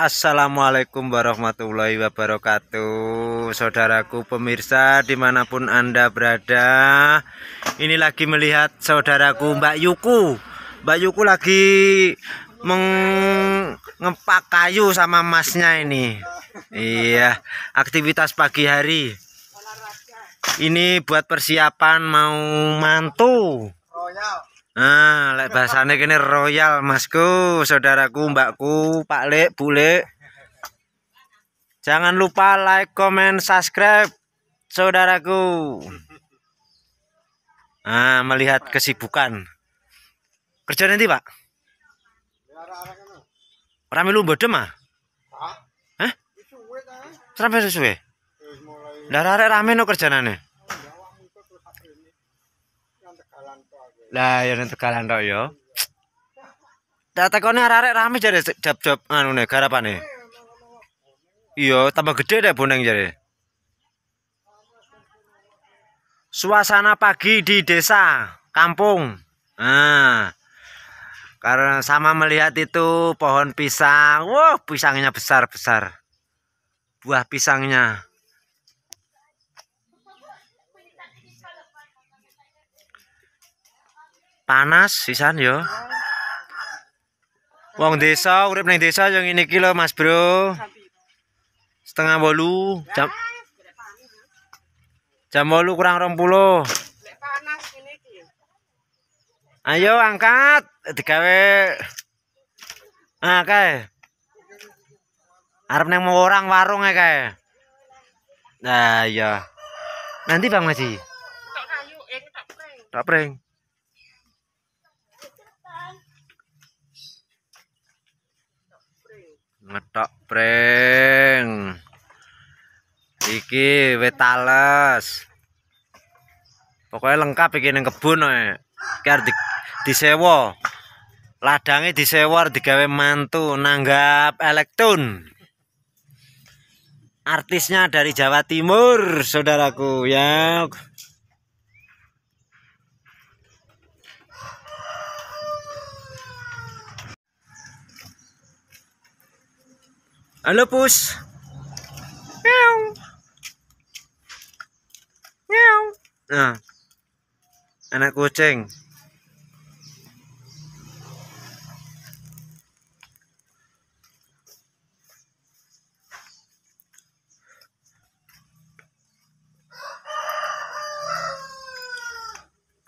Assalamualaikum warahmatullahi wabarakatuh Saudaraku pemirsa dimanapun anda berada Ini lagi melihat saudaraku Mbak Yuku Mbak Yuku lagi mengepak kayu sama masnya ini Iya aktivitas pagi hari Ini buat persiapan mau mantu Ah, lek bahasane kene royal masku, saudaraku, mbakku, Pak Lek, Bu Lek. Jangan lupa like, comment, subscribe, saudaraku. Ah, melihat kesibukan. Kerja nanti, Pak? Ah? Rame lu bodoh mah? Hah? Sampai sesuai? Darah rame no kerjanane. Lah ya nek tegalan tok ya. Tak rame arek rame jadi jab-jab anu apa nih? Yo tambah gede deh buneng jadi. Suasana pagi di desa, kampung. Nah. Karena sama melihat itu pohon pisang. wow, pisangnya besar-besar. Buah pisangnya. panas sisan yo wong desa urip ning desa yang ini kilo mas bro setengah bolu jam jam bolu kurang rompulo ayo angkat dikawe nah kaya harap neng mau orang warung ya kaya nah iya nanti bang masih eh, tak pereng tak pereng ngetok prank iki wetales pokoknya lengkap iki ning kebun ae kar disewa ladangnya disewa digawe mantu nanggap elektron artisnya dari Jawa Timur saudaraku ya Halo pus. Meow. Meow. Nah. Anak kucing.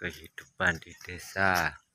kehidupan di desa